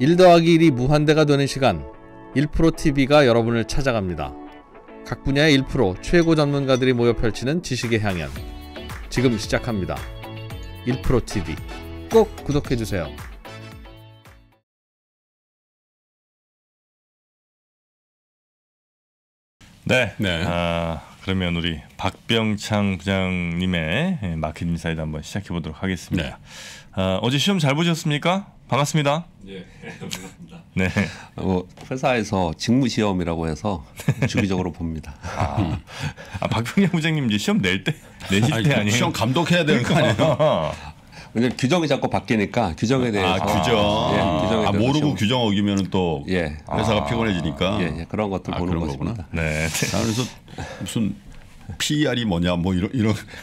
1 더하기 1이 무한대가 되는 시간 1프로TV가 여러분을 찾아갑니다. 각 분야의 1 최고 전문가들이 모여 펼치는 지식의 향연 지금 시작합니다. 1프로TV 꼭 구독해주세요. 네. 네. 아, 그러면 우리 박병창 부장님의 예, 마켓 인사이드 한번 시작해 보도록 하겠습니다. 네. 아, 어제 시험 잘 보셨습니까? 반갑습니다. 예, 반갑습니다. 네. 뭐 회사에서 직무 시험이라고 해서 주기적으로 봅니다. 아, 아 박병렬 부장님 이제 시험 낼 때, 내실 때 아니에요? 시험 감독해야 되는 거 아니에요? 왜냐 규정이 자꾸 바뀌니까 규정에 아, 대해서 아, 규정 예, 규정에 아, 대해서 모르고 시험. 규정 어기면 또 예. 회사가 아, 피곤해지니까 예, 예, 그런 것도 아, 보는 그런 것입니다. 네. 그래서 무슨 PER이 뭐냐 뭐 이런 이런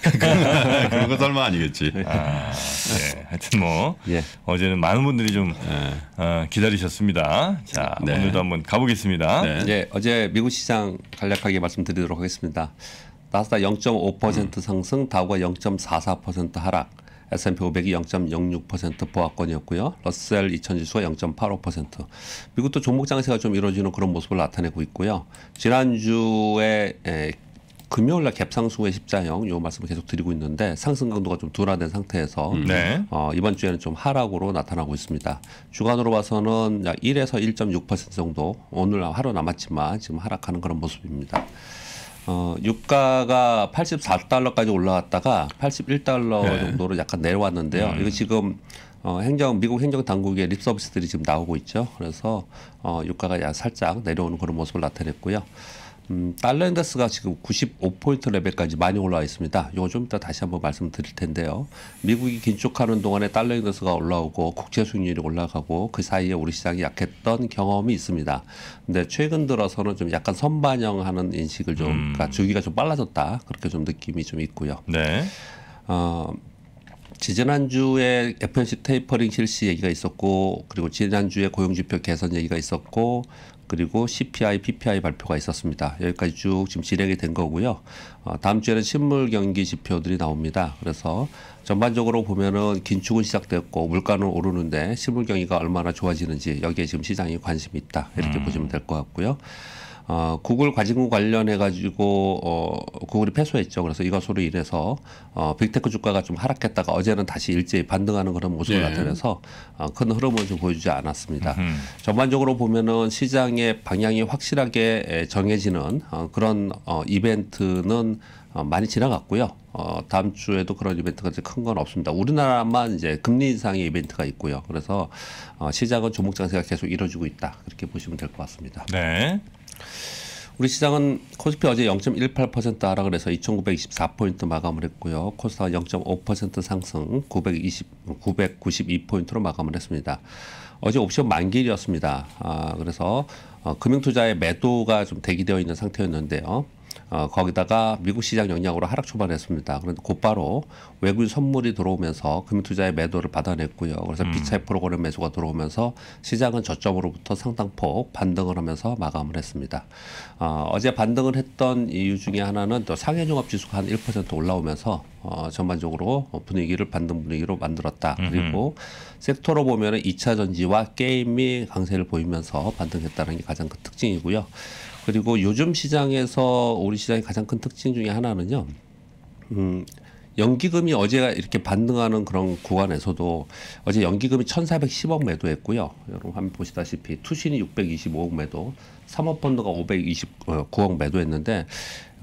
그런 거 설마 아니겠지. 아, 예. 네. 하여튼 뭐 예. 어제는 많은 분들이 좀 네. 어, 기다리셨습니다. 자 네. 오늘도 한번 가보겠습니다. 네. 예, 어제 미국 시장 간략하게 말씀드리도록 하겠습니다. 나스닥 0.5% 음. 상승, 다우가 0.44% 하락, S&P 500이 0.06% 보합권이었고요. 러셀 2000 지수가 0.85%. 미국도 종목 장세가 좀 이루어지는 그런 모습을 나타내고 있고요. 지난주 에, 예, 금요일 날갭상승의 십자형 요 말씀을 계속 드리고 있는데 상승 강도가 좀 둔화된 상태에서 음. 네. 어, 이번 주에는 좀 하락으로 나타나고 있습니다. 주간으로 봐서는 약 1에서 1.6% 정도 오늘 하루 남았지만 지금 하락하는 그런 모습입니다. 어, 유가가 84달러까지 올라왔다가 81달러 네. 정도로 약간 내려왔는데요. 음. 이거 지금 어, 행정 미국 행정 당국의 립 서비스들이 지금 나오고 있죠. 그래서 어, 유가가 약 살짝 내려오는 그런 모습을 나타냈고요. 음, 달러 인덱스가 지금 95포인트 레벨까지 많이 올라와 있습니다. 이거 좀 이따 다시 한번 말씀드릴 텐데요. 미국이 긴축하는 동안에 달러 인덱스가 올라오고 국채 수익률이 올라가고 그 사이에 우리 시장이 약했던 경험이 있습니다. 근데 최근 들어서는 좀 약간 선반영하는 인식을 좀 음. 그러니까 주기가 좀 빨라졌다 그렇게 좀 느낌이 좀 있고요. 네. 어, 지난주에 f o c 테이퍼링 실시 얘기가 있었고 그리고 지난주에 고용지표 개선 얘기가 있었고 그리고 CPI, PPI 발표가 있었습니다. 여기까지 쭉 지금 진행이 된 거고요. 어, 다음 주에는 실물 경기 지표들이 나옵니다. 그래서 전반적으로 보면은 긴축은 시작됐고 물가는 오르는데 실물 경기가 얼마나 좋아지는지 여기에 지금 시장이 관심이 있다 이렇게 음. 보시면 될 것 같고요. 어, 구글 과징금 관련해 가지고 어, 구글이 패소했죠. 그래서 이것으로 인해서 어, 빅테크 주가가 좀 하락했다가 어제는 다시 일제히 반등하는 그런 모습을 예. 나타내서 어, 큰 흐름을 좀 보여주지 않았습니다. 으흠. 전반적으로 보면은 시장의 방향이 확실하게 정해지는 어, 그런 어, 이벤트는 어, 많이 지나갔고요. 어, 다음 주에도 그런 이벤트가 큰 건 없습니다. 우리나라만 이제 금리 인상의 이벤트가 있고요. 그래서 어, 시장은 조목 장세가 계속 이루어지고 있다. 그렇게 보시면 될 것 같습니다. 네. 우리 시장은 코스피 어제 0.18% 하락을 해서 2,924포인트 마감을 했고요. 코스닥 0.5% 상승 920, 992포인트로 마감을 했습니다. 어제 옵션 만기일이었습니다. 아, 그래서 어, 금융투자의 매도가 좀 대기되어 있는 상태였는데요. 어, 거기다가 미국 시장 영향으로 하락 초반했습니다. 그런데 곧바로 외국인 선물이 들어오면서 금융투자의 매도를 받아냈고요. 그래서 음. 비차입 프로그램 매수가 들어오면서 시장은 저점으로부터 상당폭 반등을 하면서 마감을 했습니다. 어, 어제 반등을 했던 이유 중에 하나는 또 상해종합지수가 한 1% 올라오면서 어, 전반적으로 분위기를 반등 분위기로 만들었다. 그리고 섹터로 보면 은이차 전지와 게임이 강세를 보이면서 반등했다는 게 가장 큰 특징이고요. 그리고 요즘 시장에서 우리 시장의 가장 큰 특징 중에 하나는요. 음, 연기금이 어제가 이렇게 반등하는 그런 구간에서도 어제 연기금이 천사백십억 매도했고요. 여러분 한 번 보시다시피 투신이 육백이십오억 매도, 사모펀드가 오백이십구억 매도했는데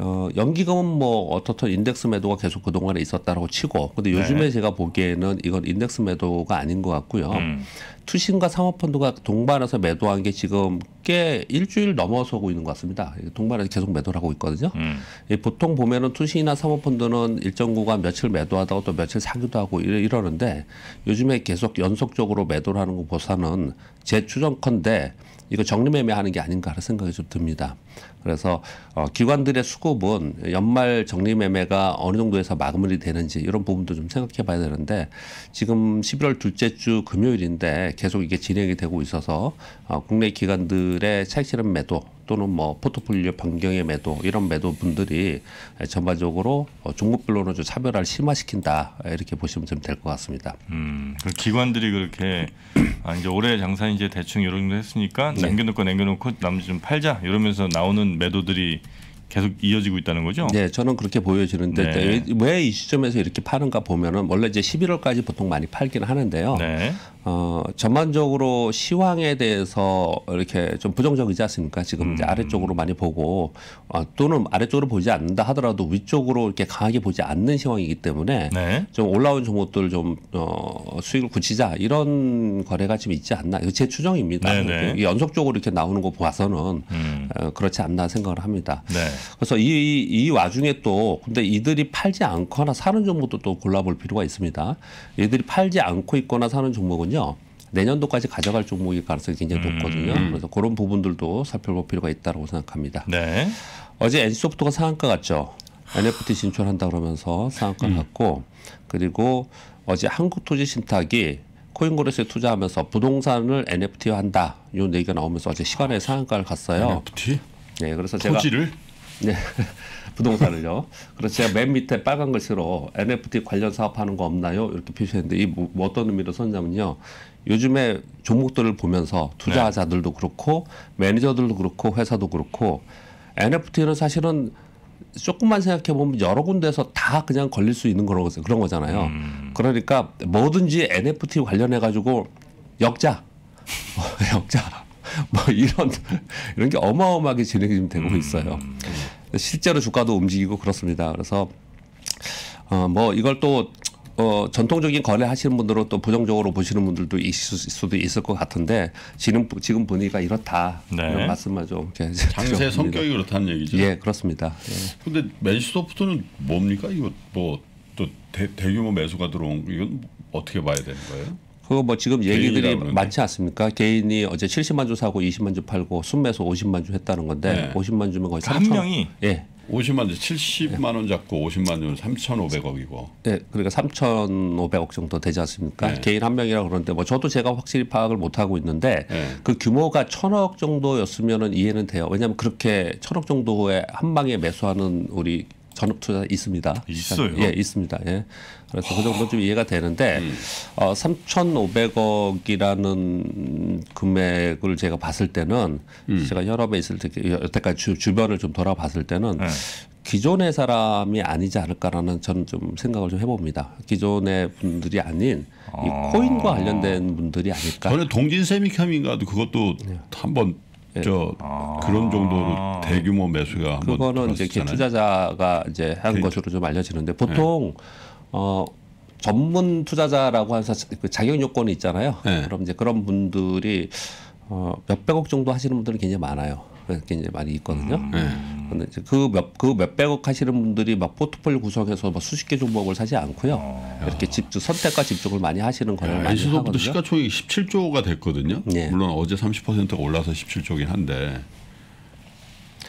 어, 연기금은 뭐 어떻든 인덱스 매도가 계속 그동안에 있었다라고 치고 근데 요즘에 네. 제가 보기에는 이건 인덱스 매도가 아닌 것 같고요. 음. 투신과 사모펀드가 동반해서 매도한 게 지금 꽤 일주일 넘어서고 있는 것 같습니다. 동반해서 계속 매도를 하고 있거든요. 음. 예, 보통 보면은 투신이나 사모펀드는 일정 구간 며칠 매도하다가 또 며칠 사기도 하고 이러, 는데 요즘에 계속 연속적으로 매도를 하는 것보다는 제 추정컨대 이거 정리매매하는 게아닌가하는 생각이 좀 듭니다. 그래서 어, 기관들의 수급은 연말 정리 매매가 어느 정도에서 마무리 되는지 이런 부분도 좀 생각해 봐야 되는데 지금 11월 둘째 주 금요일인데 계속 이게 진행이 되고 있어서 어, 국내 기관들의 차익 실현 매도 또는 뭐 포트폴리오 변경의 매도 이런 매도 분들이 전반적으로 어, 종목별로는 좀 차별화를 심화시킨다 이렇게 보시면 좀 될 것 같습니다. 음, 그 기관들이 그렇게 아, 이제 올해 장사 이제 대충 이런 정도 했으니까 네. 남겨놓고 남겨놓고 남좀 팔자 이러면서 나오는 이런 매도들이 계속 이어지고 있다는 거죠? 네, 저는 그렇게 보여지는데 네. 왜이 시점에서 이렇게 파는가 보면은 원래 이제 11월까지 보통 많이 팔기는 하는데요. 네. 어, 전반적으로 시황에 대해서 이렇게 좀 부정적이지 않습니까? 지금 음. 이제 아래쪽으로 많이 보고 어, 또는 아래쪽으로 보지 않는다 하더라도 위쪽으로 이렇게 강하게 보지 않는 시황이기 때문에 네. 좀 올라온 종목들 좀 어, 수익을 굳히자 이런 거래가 지금 있지 않나 이거 제 추정입니다. 네네. 연속적으로 이렇게 나오는 거 봐서는 음. 어, 그렇지 않나 생각을 합니다. 네. 그래서 이, 이 와중에 또 근데 이들이 팔지 않거나 사는 종목도 또 골라볼 필요가 있습니다. 이들이 팔지 않고 있거나 사는 종목은요. 되면요. 내년도까지 가져갈 종목일 가능성이 굉장히 음. 높거든요. 그래서 그런 부분들도 살펴볼 필요가 있다고 생각합니다. 네. 어제 엔소프트가 상한가 갔죠. NFT 진출한다 그러면서 상한가 음. 갔고 그리고 어제 한국토지신탁이 코인거래소에 투자하면서 부동산을 NFT화한다 요 얘기가 나오면서 어제 시간에 상한가를 갔어요. NFT? 네, 그래서 토지를? 제가 네. 부동산을요. 그래서 제가 맨 밑에 빨간 글씨로 NFT 관련 사업하는 거 없나요? 이렇게 표시했는데 이 뭐, 뭐, 어떤 의미로 썼냐면요. 요즘에 종목들을 보면서 투자자들도 그렇고 매니저들도 그렇고 회사도 그렇고 NFT는 사실은 조금만 생각해 보면 여러 군데서 다 그냥 걸릴 수 있는 그런, 거, 그런 거잖아요. 음. 그러니까 뭐든지 NFT 관련해 가지고 역자, 역자. 뭐 이런 이런 게 어마어마하게 진행이 되고 음. 있어요. 음. 실제로 주가도 움직이고 그렇습니다. 그래서 어, 뭐 이걸 또 어, 전통적인 거래 하시는 분들은 또 부정적으로 보시는 분들도 있을 수도 있을 것 같은데 지금 지금 보니까 이렇다 네. 이런 말씀만 좀 장세 성격이 그렇다는 얘기죠. 예, 그렇습니다. 그런데 예. 맨시소프트는 뭡니까 이거 뭐 또 대규모 매수가 들어온 이건 어떻게 봐야 되는 거예요? 그리고뭐 지금 얘기들이 많지 않습니까? 개인이 어제 70만 주 사고 20만 주 팔고 순매수 50만 주 했다는 건데 네. 50만 주면 거의 3천. 그러니까 한 명이 예. 50만 주 70만 예. 원 잡고 50만 주는 3,500억이고. 네, 그러니까 3,500억 정도 되지 않습니까? 네. 개인 한 명이라 그러는데 뭐 저도 제가 확실히 파악을 못 하고 있는데 네. 그 규모가 천억정도였으면 이해는 돼요. 왜냐하면 그렇게 천억 정도의 한 방에 매수하는 우리 전업 투자 있습니다. 있어요. 예, 있습니다. 예. 그래서 그 정도 좀 이해가 되는데 음. 어 3,500억이라는 금액을 제가 봤을 때는 음. 제가 여업에 있을 때 여태까지 주, 변을좀 돌아봤을 때는 네. 기존의 사람이 아니지 않을까라는 저는 좀 생각을 좀 해봅니다. 기존의 분들이 아닌 이 아. 코인과 관련된 분들이 아닐까. 저는 동진 세미캠인가도 그것도 네. 한번 예. 저 아~ 그런 정도로 대규모 매수가 그거는 이제 투자자가 이제 한 개... 그러니까. 것으로 좀 알려지는데 보통 네. 어 전문 투자자라고 하는 그 자격 요건이 있잖아요. 네. 그럼 이제 그런 분들이 어, 몇백억 정도 하시는 분들이 굉장히 많아요. 굉장히 많이 있거든요. 음. 네. 근데 그 몇, 그 몇백억 하시는 분들이 막 포트폴리오 구성해서 막 수십 개 종목을 사지 않고요. 어. 이렇게 집중, 선택과 집중을 많이 하시는 거예요. 안시소부터 시가총액이 17조가 됐거든요. 네. 물론 어제 30%가 올라서 17조긴 한데.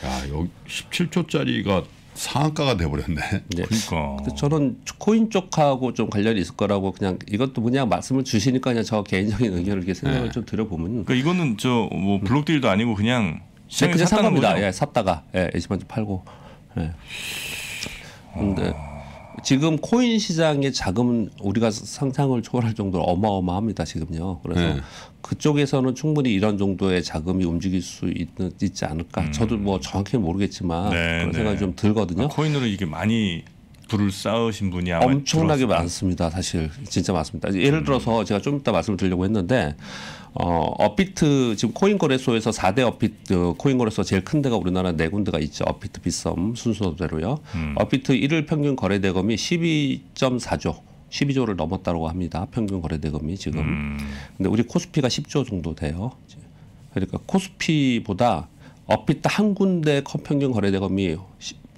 야, 여기 17조짜리가 상한가가 돼버렸네. 네. 그러니까. 저는 코인 쪽하고 좀 관련이 있을 거라고 그냥 이것도 그냥 말씀을 주시니까 그냥 저 개인적인 의견을 이렇게 생각을 네. 좀 드려보면. 그러니까 이거는 저뭐 음. 블록딜도 아니고 그냥 네, 그냥 산 겁니다. 거죠? 예, 샀다가 예, 20만 원 팔고. 예. 근데 어... 지금 코인 시장의 자금은 우리가 상상을 초월할 정도로 어마어마합니다 지금요. 그래서 네. 그쪽에서는 충분히 이런 정도의 자금이 움직일 수 있, 지 않을까. 음. 저도 뭐 정확히 모르겠지만 네, 그런 네. 생각이 네. 좀 들거든요. 아, 코인으로 이게 많이 불을 쌓으신 분이 아마 엄청나게 들었을까 많습니다. 사실 진짜 많습니다. 예를 음. 들어서 제가 좀 이따 말씀을 드리려고 했는데 어, 업비트 지금 코인 거래소에서 4대 업비트 코인 거래소 제일 큰 데가 우리나라 네 군데가 있죠. 업비트 비썸 순서대로요. 음. 업비트 일일 평균 거래 대금이 12.4조. 12조를 넘었다고 합니다. 평균 거래 대금이 지금. 음. 근데 우리 코스피가 10조 정도 돼요. 그러니까 코스피보다 업비트 한 군데 평균 거래 대금이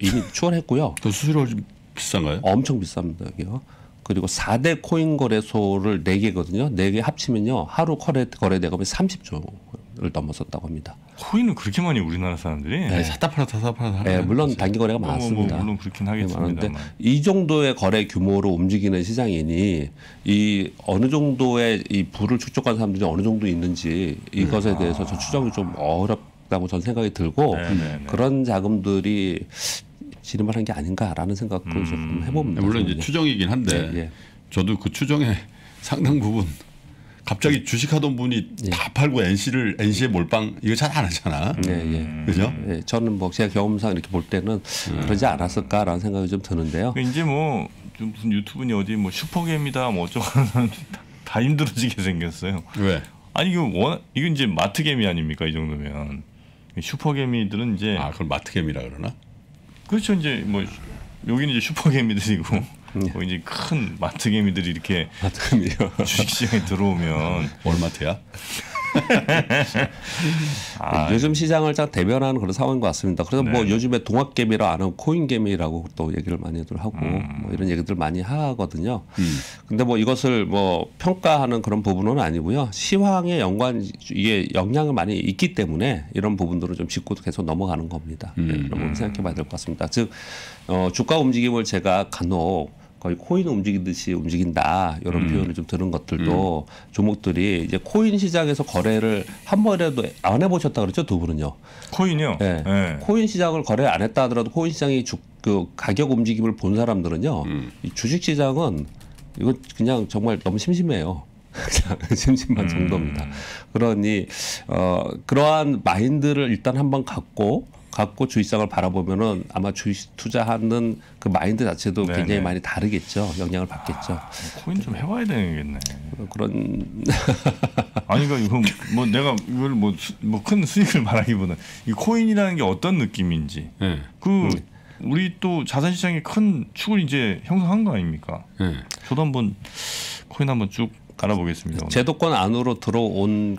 이미 추월했고요. 그 수수료 좀 비싼가요? 엄청 비쌉니다. 여게요 그리고 4대 코인 거래소를 4개거든요. 4개 합치면요. 하루 거래, 거래 대금이 30조를 넘었었다고 합니다. 코인은 그렇게 많이 우리나라 사람들이 네. 샀다 팔았다 샀다 팔았다 네, 물론 단기 거래가 뭐, 뭐, 많습니다. 뭐 물론 그렇긴 네, 하겠습니다이 정도의 거래 규모로 움직이는 시장이니 이 어느 정도의 이 부를 축적한 사람들이 어느 정도 있는지 이것에 음. 대해서 저 추정이 좀 어렵다고 저는 생각이 들고 네네네. 그런 자금들이 지름말한게 아닌가라는 생각을 음. 조금 해봅니다. 물론 이제 추정이긴 한데 예, 예. 저도 그 추정에 상당 부분 갑자기 네. 주식하던 분이 예. 다 팔고 NC를 NC에 몰빵 이거 잘 안 하잖아. 예, 예. 그죠? 예, 저는 뭐 제가 경험상 이렇게 볼 때는 음. 그러지 않았을까라는 생각이 좀 드는데요. 이제 뭐 무슨 유튜브니 어디 뭐 슈퍼게임이다 뭐 어쩌고 하는 다, 다 힘들어지게 생겼어요. 왜? 아니 이거 원이건 이제 마트 게임 아닙니까 이 정도면 슈퍼게임이들은 이제 아 그걸 마트 게임이라 그러나? 그렇죠. 이제 뭐 여기는 이제 슈퍼개미들이고 예. 뭐 이제 큰마트게미들이 이렇게 마트개미요. 주식시장에 들어오면 얼마돼야 아, 네. 요즘 시장을 딱 대변하는 그런 상황인 것 같습니다. 그래서 뭐 네. 뭐 요즘에 동학개미라 안 하고 코인개미라고 또 얘기를 많이들 하고 음. 뭐 이런 얘기들 많이 하거든요. 음. 근데 뭐 이것을 뭐 평가하는 그런 부분은 아니고요. 시황에 연관 이게 영향을 많이 있기 때문에 이런 부분들을 좀 짚고 계속 넘어가는 겁니다. 네, 음. 네, 그런 걸 음. 생각해봐야 될 것 같습니다. 즉 어, 주가 움직임을 제가 간혹 거의 코인 움직이듯이 움직인다 이런 음. 표현을 좀 들은 것들도 음. 종목들이 이제 코인 시장에서 거래를 한 번이라도 안 해보셨다 그랬죠 두 분은요? 코인요 네. 예. 네. 예. 코인 시장을 거래 안 했다 하더라도 코인 시장이 주, 그 가격 움직임을 본 사람들은요 음. 주식 시장은 이거 그냥 정말 너무 심심해요. 심심한 음. 정도입니다. 그러니 어, 그러한 마인드를 일단 한 번 갖고 갖고 주식상을 바라보면은 아마 주식 투자하는 그 마인드 자체도 네네. 굉장히 많이 다르겠죠. 영향을 받겠죠. 아, 코인 좀 해봐야 되겠네. 어, 그런 아니 그러니까 이건 뭐 내가 이걸 뭐뭐 뭐 수익을 말하기보다 이 코인이라는 게 어떤 느낌인지 네. 그 네. 우리 또 자산 시장에 큰 축을 이제 형성한 거 아닙니까? 네. 저도 한번 코인 한번 쭉 알아보겠습니다. 제도권 안으로 들어온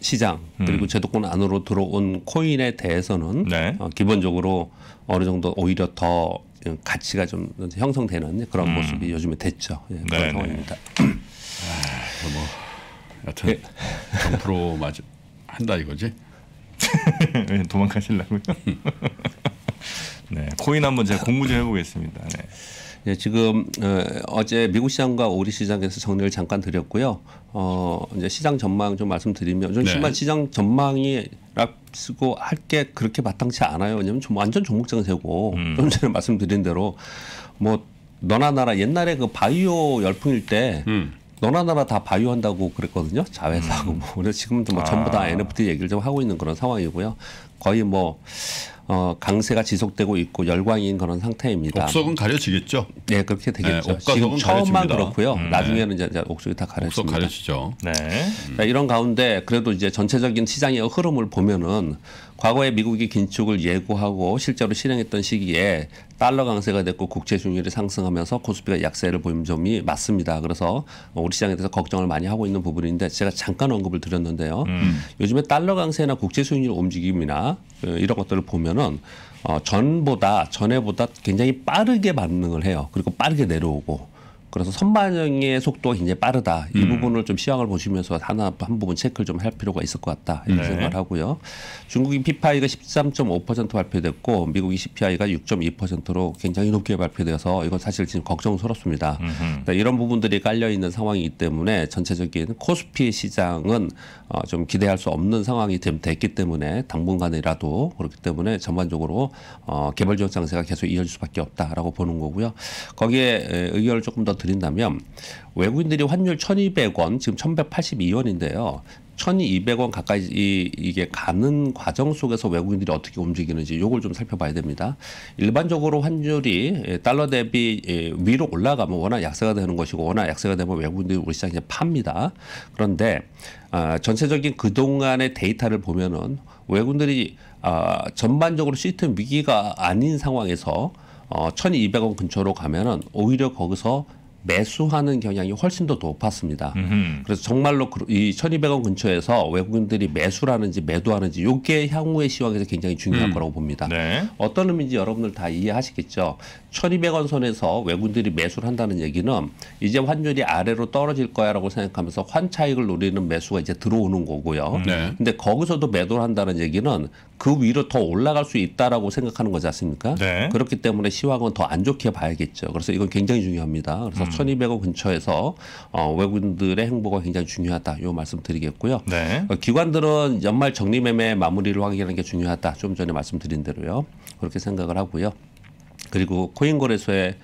시장 그리고 음. 제도권 안으로 들어온 코인에 대해서는 네. 어, 기본적으로 어느 정도 오히려 더 가치가 좀 형성되는 그런 음. 모습이 요즘에 됐죠. 예, 그런 네네. 상황입니다. 아, 뭐 여튼 정프로 예. 맞 한다 이거지? 예, 도망가실라고요? 음. 네, 코인 한번 제가 공부 좀 해보겠습니다. 네. 예, 지금 어, 어제 미국 시장과 우리 시장에서 정리를 잠깐 드렸고요. 어, 이제 시장 전망 좀 말씀드리면 좀 네. 정말 네. 시장 전망이 라스고할 게 그렇게 마땅치 않아요. 왜냐면좀 완전 종목장세고 음. 좀 전에 말씀드린 대로 뭐 너나 나라 옛날에 그 바이오 열풍일 때 음. 너나 나라 다 바이오 한다고 그랬거든요. 자회사하고 음. 뭐. 그래서 지금도 뭐 아. 전부 다 NFT 아. 얘기를 좀 하고 있는 그런 상황이고요. 거의 뭐 어, 강세가 지속되고 있고 열광인 그런 상태입니다. 옥석은 가려지겠죠? 네, 그렇게 되겠죠. 네, 지금 처음만 가려집니다. 그렇고요. 음. 네. 나중에는 이제, 이제 옥석이 다 가려집니다. 옥석 가려지죠. 네. 자, 이런 가운데 그래도 이제 전체적인 시장의 흐름을 보면은 과거에 미국이 긴축을 예고하고 실제로 실행했던 시기에 달러 강세가 됐고 국채 중위율이 상승하면서 코스피가 약세를 보인 점이 맞습니다. 그래서 우리 시장에 대해서 걱정을 많이 하고 있는 부분인데 제가 잠깐 언급을 드렸는데요. 음. 요즘에 달러 강세나 국채 수익률 움직임이나 어, 이런 것들을 보면은 어, 전보다 전에보다 굉장히 빠르게 반응을 해요. 그리고 빠르게 내려오고 그래서 선반영의 속도가 굉장히 빠르다. 이 음. 부분을 좀 시황을 보시면서 하나 한 부분 체크를 좀 할 필요가 있을 것 같다. 이런 네. 생각을 하고요. 중국인 PPI가 13.5% 발표됐고 미국 ECPI가 6.2%로 굉장히 높게 발표되어서 이건 사실 지금 걱정스럽습니다. 그러니까 이런 부분들이 깔려 있는 상황이기 때문에 전체적인 코스피 시장은 어, 좀 기대할 수 없는 상황이 됐기 때문에 당분간이라도 그렇기 때문에 전반적으로 어, 개 지역 장세가 계속 이어질 수밖에 없다라고 보는 거고요. 거기에 의결을 조금 더 드린다면 외국인들이 환율 1,200원 지금 1,182원인데요. 1,200원 가까이 이게 가는 과정 속에서 외국인들이 어떻게 움직이는지 요걸 좀 살펴봐야 됩니다. 일반적으로 환율이 예, 달러 대비 예, 위로 올라가면 워낙 약세가 되는 것이고 워낙 약세가 되면 외국인들이 우리 시장에 팝니다. 그런데 아, 전체적인 그동안의 데이터를 보면은 외국인들이 아, 전반적으로 시스템 위기가 아닌 상황에서 어, 1200원 근처로 가면은 오히려 거기서 매수하는 경향이 훨씬 더 높았습니다. 음흠. 그래서 정말로 그, 이 1200원 근처에서 외국인들이 매수하는지 를 매도하는지 이게 향후의 시황에서 굉장히 중요할 음. 거라고 봅니다. 네. 어떤 의미인지 여러분들 다 이해하시겠죠. 천이백 원 선에서 외국인들이 매수를 한다는 얘기는 이제 환율이 아래로 떨어질 거야라고 생각하면서 환차익을 노리는 매수가 이제 들어오는 거고요. 음, 네. 근데 거기서도 매도를 한다는 얘기는 그 위로 더 올라갈 수 있다라고 생각하는 거지 않습니까? 네. 그렇기 때문에 시황은 더 안 좋게 봐야겠죠. 그래서 이건 굉장히 중요합니다. 그래서 음. 1200원 근처에서 어, 외국인들의 행보가 굉장히 중요하다. 요 말씀드리겠고요. 네. 어, 기관들은 연말 정리 매매 마무리를 확인하는 게 중요하다. 좀 전에 말씀드린 대로요. 그렇게 생각을 하고요. 그리고 코인 거래소의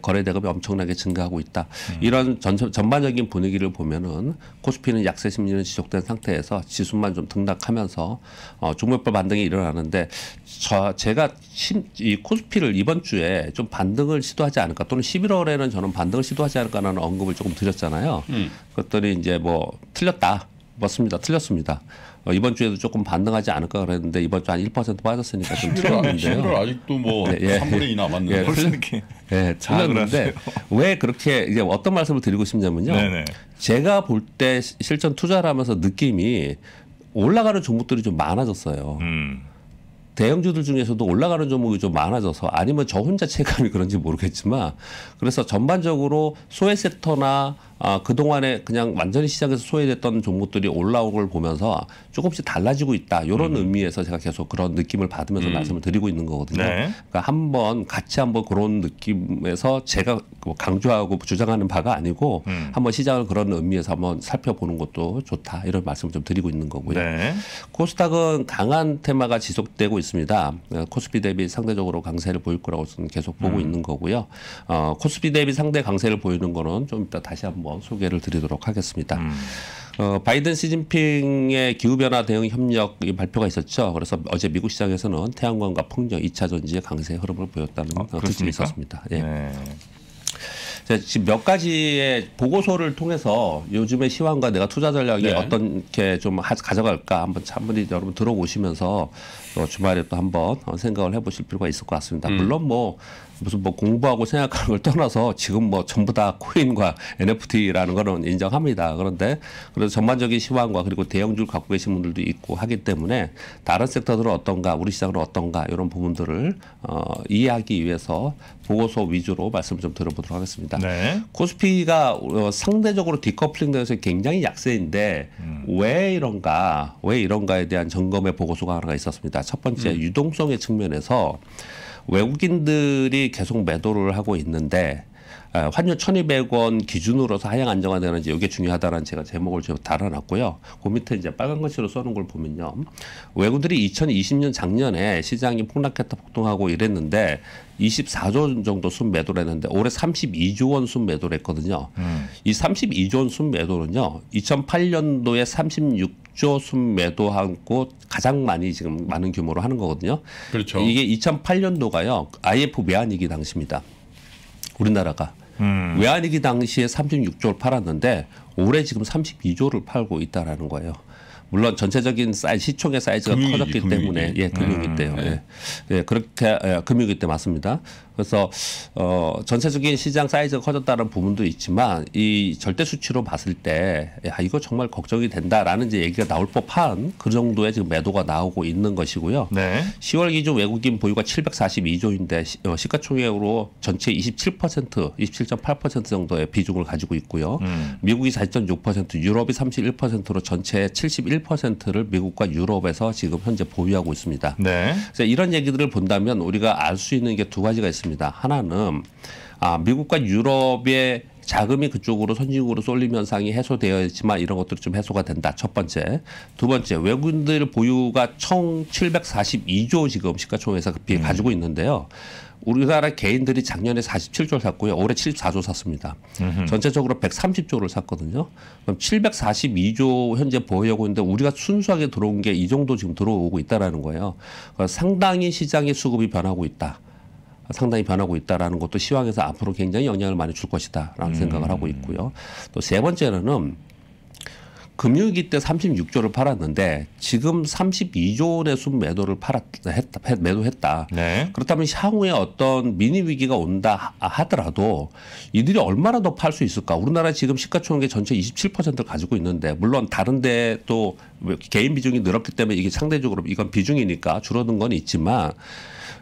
거래 대금이 엄청나게 증가하고 있다. 음. 이런 전, 전반적인 분위기를 보면은 코스피는 약세 심리는 지속된 상태에서 지수만 좀 등락하면서 어, 종목별 반등이 일어나는데 저 제가 심, 이 코스피를 이번 주에 좀 반등을 시도하지 않을까 또는 11월에는 저는 반등을 시도하지 않을까라는 언급을 조금 드렸잖아요. 음. 그랬더니 이제 뭐 틀렸다. 맞습니다. 틀렸습니다. 어, 이번 주에도 조금 반등하지 않을까 그랬는데 이번 주 한 1% 빠졌으니까 좀 틀렸는데요. 10월 아직도 뭐 네, 3분의 예. 2 남았는데 예, 벌써 이렇게 예, 잘하는데 왜 그렇게 이제 어떤 말씀을 드리고 싶냐면요. 네네. 제가 볼 때 실전 투자를 하면서 느낌이 올라가는 종목들이 좀 많아졌어요. 음. 대형주들 중에서도 올라가는 종목이 좀 많아져서 아니면 저 혼자 체감이 그런지 모르겠지만 그래서 전반적으로 소외 섹터나 아, 그동안에 그냥 완전히 시장에서 소외됐던 종목들이 올라온걸 보면서 조금씩 달라지고 있다. 이런 음. 의미에서 제가 계속 그런 느낌을 받으면서 음. 말씀을 드리고 있는 거거든요. 네. 그러니까 한번 같이 한번 그런 느낌에서 제가 뭐 강조하고 주장하는 바가 아니고 음. 한번 시장을 그런 의미에서 한번 살펴보는 것도 좋다. 이런 말씀을 좀 드리고 있는 거고요. 네. 코스닥은 강한 테마가 지속되고 있습니다. 어, 코스피 대비 상대적으로 강세를 보일 거라고 계속 보고 음. 있는 거고요. 어, 코스피 대비 상대 강세를 보이는 거는 좀 이따 다시 한번 한번 소개를 드리도록 하겠습니다. 음. 어, 바이든 시진핑의 기후변화 대응 협력 발표가 있었죠. 그래서 어제 미국 시장에서는 태양광과 풍력 이차 전지의 강세 흐름을 보였다는 아, 어, 특징이 있었습니다. 예. 네. 지금 몇 가지의 보고서를 통해서 요즘의 시황과 내가 투자 전략이 네. 어떻게 좀 하, 가져갈까 한번 한분이 여러분 들어보시면서 또 주말에 또 한번 어, 생각을 해보실 필요가 있을 것 같습니다. 음. 물론 뭐 무슨 뭐 공부하고 생각하는 걸 떠나서 지금 뭐 전부 다 코인과 NFT라는 거는 인정합니다. 그런데 그래서 전반적인 시황과 그리고 대형주를 갖고 계신 분들도 있고 하기 때문에 다른 섹터들은 어떤가, 우리 시장은 어떤가 이런 부분들을 어, 이해하기 위해서 보고서 위주로 말씀 을좀 들어보도록 하겠습니다. 네. 코스피가 어, 상대적으로 디커플링되어서 굉장히 약세인데 음. 왜 이런가, 왜 이런가에 대한 점검의 보고서가 하나가 있었습니다. 첫 번째 음. 유동성의 측면에서 외국인들이 계속 매도를 하고 있는데 아, 환율 1,200원 기준으로서 하향 안정화되는지 이게 중요하다는 제가 제목을 좀 달아놨고요. 그 밑에 이제 빨간 글씨로 써놓은 걸 보면요. 외국들이 2020년 작년에 시장이 폭락했다 폭등하고 이랬는데 24조 원 정도 순매도를 했는데 올해 32조 원 순매도를 했거든요. 음. 이 32조 원 순매도는요. 2008년도에 36조 순매도하고 가장 많이 지금 많은 규모로 하는 거거든요. 그렇죠. 이게 2008년도가요. IF 외환위기 당시입니다. 우리나라가 음. 외환위기 당시에 36조를 팔았는데 올해 지금 32조를 팔고 있다라는 거예요. 물론 전체적인 사이 시총의 사이즈가 금융이지, 커졌기 금융이 때문에 예 금융이 음, 때요. 네. 예. 예 그렇게 예, 금융이 때 맞습니다. 그래서 어 전체적인 시장 사이즈가 커졌다는 부분도 있지만 이 절대 수치로 봤을 때 야, 이거 정말 걱정이 된다라는 이제 얘기가 나올 법한 그 정도의 지금 매도가 나오고 있는 것이고요. 네. 10월 기준 외국인 보유가 742조인데 시, 어, 시가총액으로 전체 27% 27.8% 정도의 비중을 가지고 있고요. 음. 미국이 4.6% 유럽이 31%로 전체 71 11%를 미국과 유럽에서 지금 현재 보유하고 있습니다. 네. 그래서 이런 얘기들을 본다면 우리가 알 수 있는 게 두 가지가 있습니다. 하나는 아, 미국과 유럽의 자금이 그쪽으로 선진국으로 쏠림 현상이 해소되었지만 이런 것들이 좀 해소가 된다. 첫 번째. 두 번째, 외국인들 보유가 총 742조 지금 시가총에서 급히 음. 가지고 있는데요. 우리나라 개인들이 작년에 47조를 샀고요. 올해 74조 샀습니다. 음흠. 전체적으로 130조를 샀거든요. 그럼 742조 현재 보유하고 있는데 우리가 순수하게 들어온 게 이 정도 지금 들어오고 있다라 거예요. 그러니까 상당히 시장의 수급이 변하고 있다. 상당히 변하고 있다라 것도 시황에서 앞으로 굉장히 영향을 많이 줄 것이다라는 음. 생각을 하고 있고요. 또 세 번째는 금융위기 때 36조를 팔았는데 지금 32조 원의 순 매도를 팔았다 했다, 매도했다. 네. 그렇다면 향후에 어떤 미니 위기가 온다 하더라도 이들이 얼마나 더 팔 수 있을까? 우리나라 지금 시가총액의 전체 27%를 가지고 있는데 물론 다른데 또 개인 비중이 늘었기 때문에 이게 상대적으로 이건 비중이니까 줄어든 건 있지만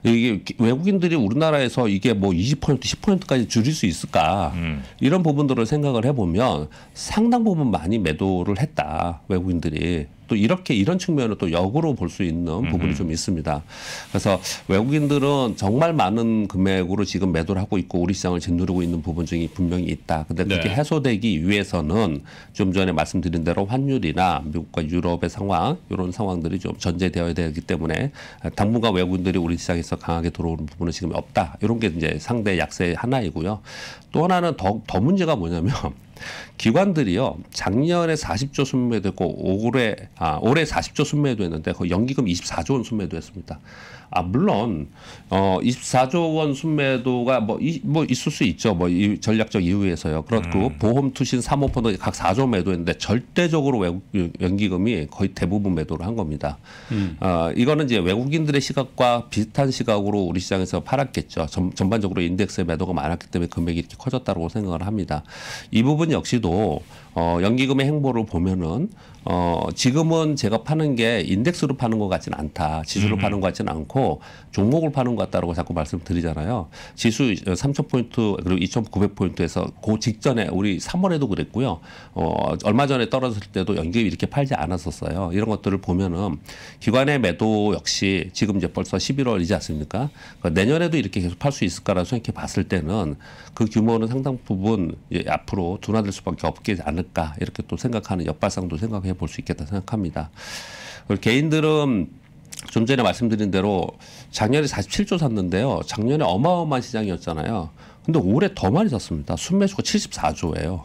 이게 외국인들이 우리나라에서 이게 뭐 20% 10%까지 줄일 수 있을까 음. 이런 부분들을 생각을 해보면 상당 부분 많이 매도를 했다 외국인들이 또 이렇게 이런 측면을 또 역으로 볼 수 있는 부분이 좀 있습니다. 그래서 외국인들은 정말 많은 금액으로 지금 매도를 하고 있고 우리 시장을 짓누르고 있는 부분 중이 분명히 있다. 근데 그게 네. 해소되기 위해서는 좀 전에 말씀드린 대로 환율이나 미국과 유럽의 상황 이런 상황들이 좀 전제되어야 되기 때문에 당분간 외국인들이 우리 시장에서 강하게 들어오는 부분은 지금 없다. 이런 게 이제 상대 약세의 하나이고요. 또 하나는 더, 더 문제가 뭐냐면 기관들이요 작년에 40조 순매도했고 올해 아 올해 40조 순매도했는데 그 연기금 24조 원 순매도했습니다. 아 물론 어 24조 원 순매도가 뭐뭐 뭐 있을 수 있죠. 뭐이 전략적 이유에서요. 그렇고 음. 보험 투신 사모펀드 각 4조 매도했는데 절대적으로 외국 연기금이 거의 대부분 매도를 한 겁니다. 음. 어 이거는 이제 외국인들의 시각과 비슷한 시각으로 우리 시장에서 팔았겠죠. 전, 전반적으로 인덱스의 매도가 많았기 때문에 금액이 이렇게 커졌다고 생각을 합니다. 이 부분 역시도 어, 연기금의 행보를 보면은 어, 지금은 제가 파는 게 인덱스로 파는 것 같지는 않다. 지수로 음. 파는 것 같지는 않고 종목을 파는 것 같다라고 자꾸 말씀드리잖아요. 지수 3,000포인트 어, 그리고 2,900포인트에서 그 직전에 우리 3월에도 그랬고요. 어, 얼마 전에 떨어졌을 때도 연기금 이렇게 팔지 않았었어요. 이런 것들을 보면은 기관의 매도 역시 지금 이제 벌써 11월이지 않습니까? 그러니까 내년에도 이렇게 계속 팔 수 있을까라고 생각해 봤을 때는 그 규모는 상당 부분 앞으로 둔화될 수밖에 없게 않 않을까 이렇게 또 생각하는 역발상도 생각해 볼 수 있겠다 생각합니다. 개인들은 좀 전에 말씀드린 대로 작년에 47조 샀는데요. 작년에 어마어마한 시장이었잖아요. 근데 올해 더 많이 샀습니다. 순매수가 74조예요.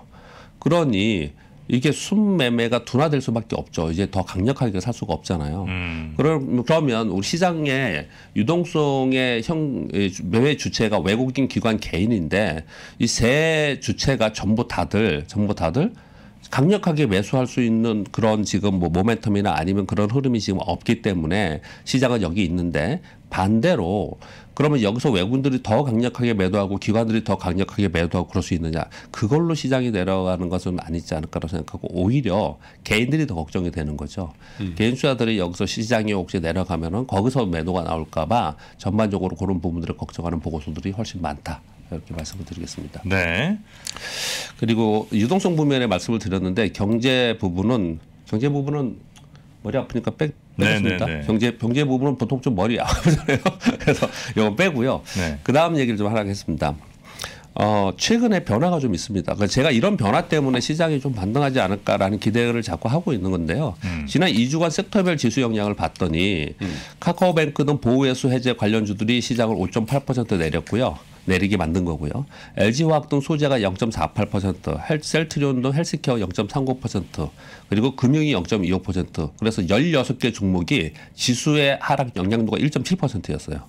그러니 이게 순매매가 둔화될 수밖에 없죠. 이제 더 강력하게 살 수가 없잖아요. 음. 그럼 그러면 우리 시장의 유동성의 형 매매 주체가 외국인 기관 개인인데 이 세 주체가 전부 다들 전부 다들 강력하게 매수할 수 있는 그런 지금 뭐 모멘텀이나 아니면 그런 흐름이 지금 없기 때문에 시장은 여기 있는데 반대로 그러면 여기서 외국인들이 더 강력하게 매도하고 기관들이 더 강력하게 매도하고 그럴 수 있느냐 그걸로 시장이 내려가는 것은 아니지 않을까라고 생각하고 오히려 개인들이 더 걱정이 되는 거죠 음. 개인 투자들이 여기서 시장이 혹시 내려가면은 거기서 매도가 나올까봐 전반적으로 그런 부분들을 걱정하는 보고서들이 훨씬 많다. 이렇게 말씀을 드리겠습니다. 네. 그리고 유동성 부면에 말씀을 드렸는데 경제 부분은 경제 부분은 머리 아프니까 빼, 빼겠습니다. 네네네. 네, 네. 경제 경제 부분은 보통 좀 머리 아프잖아요. 그래서 이건 빼고요. 네. 그 다음 얘기를 좀하겠습니다 어, 최근에 변화가 좀 있습니다. 그러니까 제가 이런 변화 때문에 시장이 좀 반등하지 않을까라는 기대를 자꾸 하고 있는 건데요. 음. 지난 2주간 섹터별 지수 영향을 봤더니 음. 카카오뱅크 등 보호회수 해제 관련주들이 시장을 5.8% 내렸고요. 내리게 만든 거고요. LG화학동 소재가 0.48%, 셀트리온도 헬스케어 0.39%, 그리고 금융이 0.25%. 그래서 16개 종목이 지수의 하락 영향도가 1.7%였어요.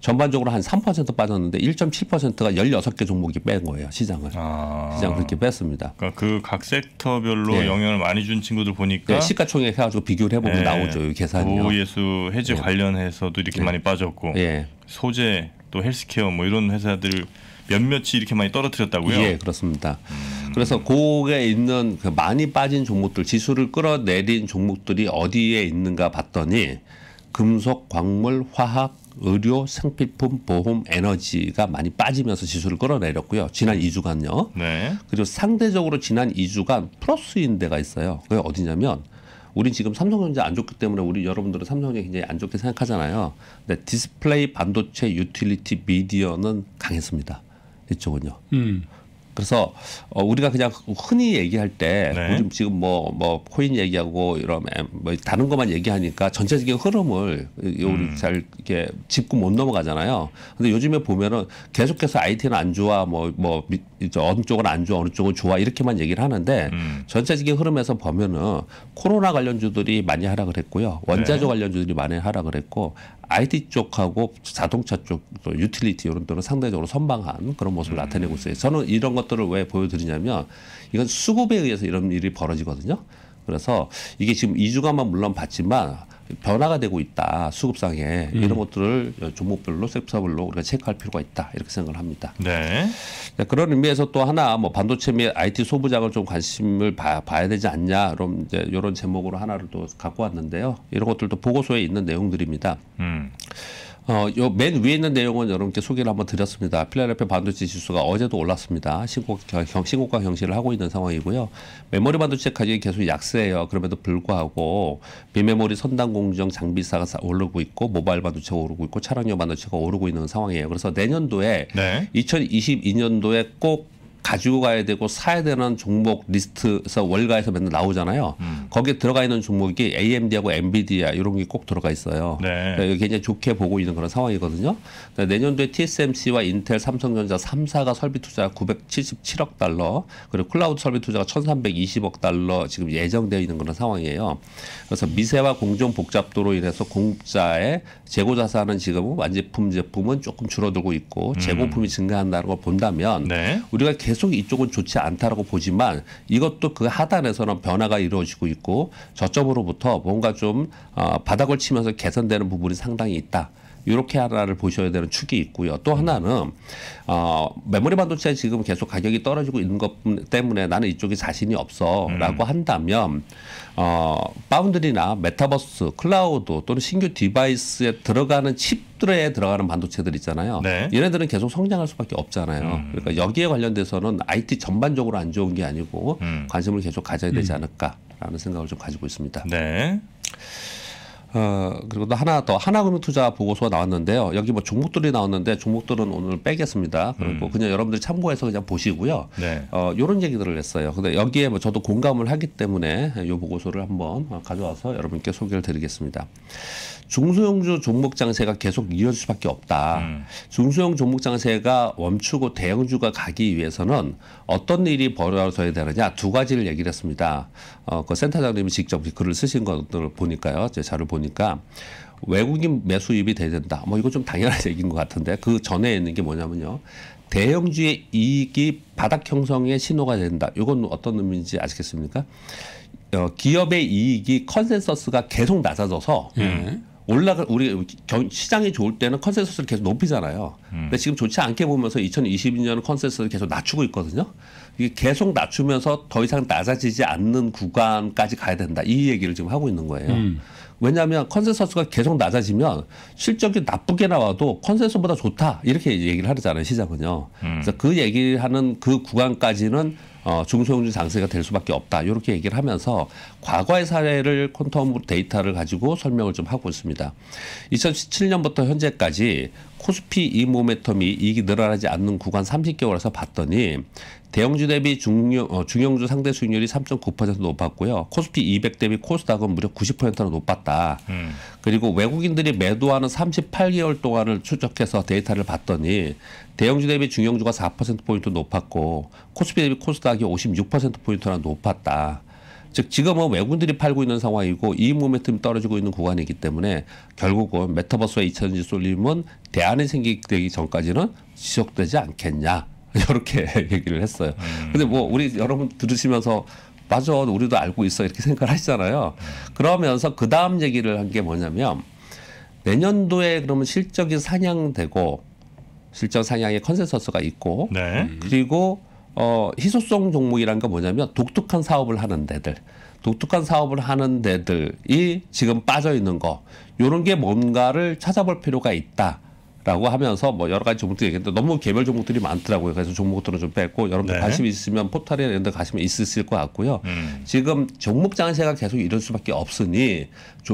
전반적으로 한 3% 빠졌는데 1.7%가 16개 종목이 뺀 거예요. 시장을. 아, 시장 그렇게 뺐습니다. 그러니까 그 각 섹터별로 네. 영향을 많이 준 친구들 보니까 네, 시가총액 해가지고 비교를 해보면 네. 나오죠. 계산이요. 보예수 해지 네. 관련해서도 이렇게 네. 많이 빠졌고 예. 소재 또 헬스케어 뭐 이런 회사들 몇몇이 이렇게 많이 떨어뜨렸다고요? 예, 그렇습니다. 그래서 고에 있는 그 많이 빠진 종목들, 지수를 끌어내린 종목들이 어디에 있는가 봤더니 금속, 광물, 화학, 의료, 생필품, 보험, 에너지가 많이 빠지면서 지수를 끌어내렸고요. 지난 2주간요. 네. 그리고 상대적으로 지난 2주간 플러스인 데가 있어요. 그게 어디냐면 우린 지금 삼성전자 안 좋기 때문에 우리 여러분들은 삼성전자 굉장히 안 좋게 생각하잖아요. 근데 디스플레이 반도체 유틸리티 미디어는 강했습니다. 이쪽은요. 음. 그래서 어, 우리가 그냥 흔히 얘기할 때 네. 우 지금 뭐뭐 뭐 코인 얘기하고 이런 뭐 다른 것만 얘기하니까 전체적인 흐름을 우리 음. 잘 이렇게 짚고 못 넘어가잖아요. 근데 요즘에 보면은 계속해서 IT는 안 좋아 뭐뭐 뭐, 뭐 어느 쪽은 안 좋아 어느 쪽은 좋아 이렇게만 얘기를 하는데 음. 전체적인 흐름에서 보면은 코로나 관련주들이 많이 하락을 했고요. 원자재 네. 관련주들이 많이 하락을 했고 IT 쪽하고 자동차 쪽, 또 유틸리티 이런 쪽는 상대적으로 선방한 그런 모습을 음. 나타내고 있어요. 저는 이런 것들을 왜 보여드리냐면 이건 수급에 의해서 이런 일이 벌어지거든요. 그래서 이게 지금 이주간만 물론 봤지만 변화가 되고 있다 수급상에 음. 이런 것들을 종목별로 섹터별로 우리가 체크할 필요가 있다 이렇게 생각을 합니다. 네. 네. 그런 의미에서 또 하나 뭐 반도체 및 IT 소부장을 좀 관심을 봐, 봐야 되지 않냐 그럼 이제 이런 제목으로 하나를 또 갖고 왔는데요. 이런 것들도 보고서에 있는 내용들입니다. 음. 어, 요 맨 위에 있는 내용은 여러분께 소개를 한번 드렸습니다. 필라델피아 반도체 지수가 어제도 올랐습니다. 신고, 경, 신고가 경시를 하고 있는 상황이고요. 메모리 반도체 가격이 계속 약세예요. 그럼에도 불구하고 비메모리 선단 공정 장비사가 오르고 있고 모바일 반도체가 오르고 있고 차량용 반도체가 오르고 있는 상황이에요. 그래서 내년도에 네. 2022년도에 꼭 가지고 가야 되고 사야 되는 종목 리스트에서 월가에서 맨날 나오잖아요. 음. 거기에 들어가 있는 종목이 AMD하고 엔비디아 이런 게 꼭 들어가 있어요. 네. 그러니까 굉장히 좋게 보고 있는 그런 상황이거든요. 그러니까 내년도에 TSMC와 인텔, 삼성전자 3사가 설비 투자 977억 달러 그리고 클라우드 설비 투자가 1320억 달러 지금 예정되어 있는 그런 상황이에요. 그래서 미세와 공정 복잡도로 인해서 공짜의 재고 자산은 지금 완제품 제품은 조금 줄어들고 있고 음. 재고품이 증가한다는 걸 본다면 네. 우리가 계속 계속 이쪽은 좋지 않다라고 보지만 이것도 그 하단에서는 변화가 이루어지고 있고 저점으로부터 뭔가 좀 어, 바닥을 치면서 개선되는 부분이 상당히 있다. 이렇게 하나를 보셔야 되는 축이 있고요. 또 하나는 어, 메모리 반도체 지금 계속 가격이 떨어지고 있는 것 때문에 나는 이쪽에 자신이 없어라고 음. 한다면 어, 바운드리나 메타버스, 클라우드 또는 신규 디바이스에 들어가는 칩들에 들어가는 반도체들 있잖아요. 네. 얘네들은 계속 성장할 수밖에 없잖아요. 음. 그러니까 여기에 관련돼서는 IT 전반적으로 안 좋은 게 아니고 음. 관심을 계속 가져야 되지 음. 않을까라는 생각을 좀 가지고 있습니다. 네. 어, 그리고 또 하나 더 하나금융투자 보고서가 나왔는데요. 여기 뭐 종목들이 나왔는데 종목들은 오늘 빼겠습니다. 그리고 음. 그냥 여러분들이 참고해서 그냥 보시고요. 네. 어, 요런 얘기들을 했어요. 근데 여기에 뭐 저도 공감을 하기 때문에 요 보고서를 한번 가져와서 여러분께 소개를 드리겠습니다. 중소형주 종목 장세가 계속 이어질 수밖에 없다. 음. 중소형 종목 장세가 멈추고 대형주가 가기 위해서는 어떤 일이 벌어져야 되느냐 두 가지를 얘기를 했습니다. 어, 그 센터장님이 직접 글을 쓰신 것들을 보니까요. 제 자료 를 보니까 외국인 매수입이 돼야 된다. 뭐 이거 좀 당연한 얘기인 것 같은데 그 전에 있는 게 뭐냐면요. 대형주의 이익이 바닥 형성의 신호가 된다. 이건 어떤 의미인지 아시겠습니까? 어, 기업의 이익이 컨센서스가 계속 낮아져서 음. 올라가 우리 시장이 좋을 때는 컨센서스를 계속 높이잖아요. 음. 근데 지금 좋지 않게 보면서 2022년 컨센서스를 계속 낮추고 있거든요. 이게 계속 낮추면서 더 이상 낮아지지 않는 구간까지 가야 된다. 이 얘기를 지금 하고 있는 거예요. 음. 왜냐하면 컨센서스가 계속 낮아지면 실적이 나쁘게 나와도 컨센서스보다 좋다 이렇게 얘기를 하잖아요 시장은요. 음. 그래서 그 얘기하는 그 구간까지는 어, 중소형주 장세가 될 수밖에 없다. 이렇게 얘기를 하면서 과거의 사례를 퀀텀 데이터를 가지고 설명을 좀 하고 있습니다. 2017년부터 현재까지 코스피 이 모멘텀이 이익이 늘어나지 않는 구간 30개월에서 봤더니 대형주 대비 중형, 어, 중형주 상대 수익률이 3.9% 높았고요. 코스피 200 대비 코스닥은 무려 90%나 높았다. 음. 그리고 외국인들이 매도하는 38개월 동안을 추적해서 데이터를 봤더니 대형주 대비 중형주가 4%포인트 높았고 코스피 대비 코스닥이 56%포인트나 높았다. 즉 지금은 외국인들이 팔고 있는 상황이고 이 모멘텀이 떨어지고 있는 구간이기 때문에 결국은 메타버스와 2차전지 쏠림은 대안이 생기기 전까지는 지속되지 않겠냐 이렇게 얘기를 했어요. 음. 근데 뭐 우리 여러분 들으시면서 맞아 우리도 알고 있어 이렇게 생각을 하시잖아요. 그러면서 그 다음 얘기를 한 게 뭐냐면 내년도에 그러면 실적이 상향되고 실적 상향의 컨센서스가 있고 네. 그리고 어, 희소성 종목이란 건 뭐냐면 독특한 사업을 하는 데들, 독특한 사업을 하는 데들이 지금 빠져 있는 거, 요런 게 뭔가를 찾아볼 필요가 있다. 라고 하면서 뭐 여러 가지 종목들 얘기했는데 너무 개별 종목들이 많더라고요. 그래서 종목들은 좀 뺐고 여러분들 네. 관심 있으면 포털에 이런 데 가시면 있으실 것 같고요. 음. 지금 종목 장세가 계속 이럴 수밖에 없으니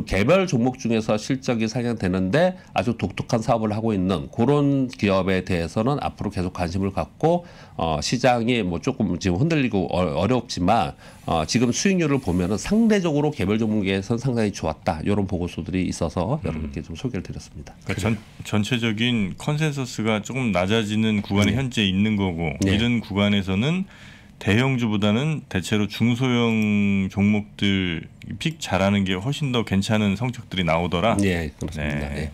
개별 종목 중에서 실적이 상향되는데 아주 독특한 사업을 하고 있는 그런 기업에 대해서는 앞으로 계속 관심을 갖고 어, 시장이 뭐 조금 지금 흔들리고 어, 어 렵지만 어, 지금 수익률을 보면은 상대적으로 개별 종목에선 상당히 좋았다 이런 보고서들이 있어서 음. 여러분께 좀 소개를 드렸습니다. 그러니까 전, 전체적인 컨센서스가 조금 낮아지는 구간이 네. 현재 있는 거고 네. 이런 구간에서는 대형주보다는 대체로 중소형 종목들 픽 잘하는 게 훨씬 더 괜찮은 성적들이 나오더라. 네, 그렇습니다. 네. 예. 네.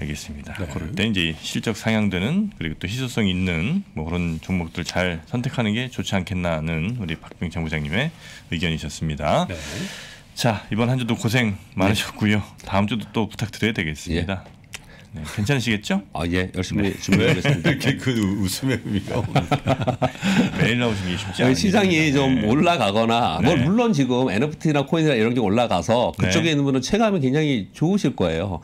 알겠습니다. 그때 럴 이제 실적 상향되는 그리고 또 희소성 있는 뭐 그런 종목들 잘 선택하는 게 좋지 않겠나는 우리 박병창 부장님의 의견이셨습니다. 네. 자 이번 한 주도 고생 네. 많으셨고요. 다음 주도 또 부탁드려야 되겠습니다. 예. 네, 괜찮으시겠죠? 아 예, 열심히 네. 준비하겠습니다. 이렇게 그 웃음의 의미가 매일 나오시기 쉽지 않아요. 시장이 네. 좀 올라가거나 뭐 네. 물론 지금 NFT나 코인이나 이런 게 올라가서 네. 그쪽에 있는 분은 체감이 굉장히 좋으실 거예요.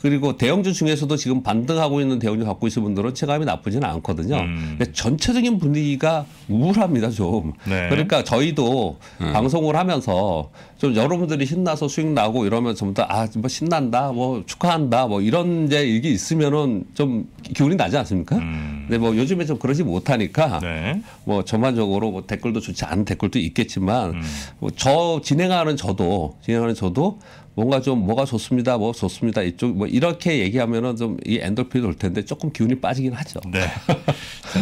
그리고 대형주 중에서도 지금 반등하고 있는 대형주 갖고 있는 분들은 체감이 나쁘지는 않거든요. 음. 근데 전체적인 분위기가 우울합니다 좀. 그러니까 저희도 음. 방송을 하면서 좀 여러분들이 신나서 수익 나고 이러면 전부 다아 뭐 신난다, 뭐 축하한다, 뭐 이런 이제 이게 있으면은 좀 기운이 나지 않습니까? 음. 근데 뭐 요즘에 좀 그러지 못하니까 네. 뭐 전반적으로 뭐 댓글도 좋지 않은 댓글도 있겠지만 음. 뭐저 진행하는 저도 진행하는 저도 뭔가 좀 뭐가 좋습니다, 뭐 좋습니다 이쪽 뭐 이렇게 얘기하면은 좀 이 엔돌핀이 돌 텐데 조금 기운이 빠지긴 하죠. 네.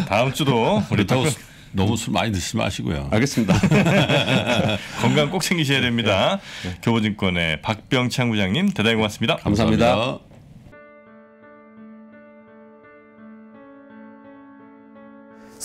다음 주도 우리 또 너무 술 많이 드시지 마시고요. 알겠습니다. 건강 꼭 챙기셔야 됩니다. 네. 네. 교보증권의 박병창 부장님 대단히 고맙습니다 감사합니다. 감사합니다.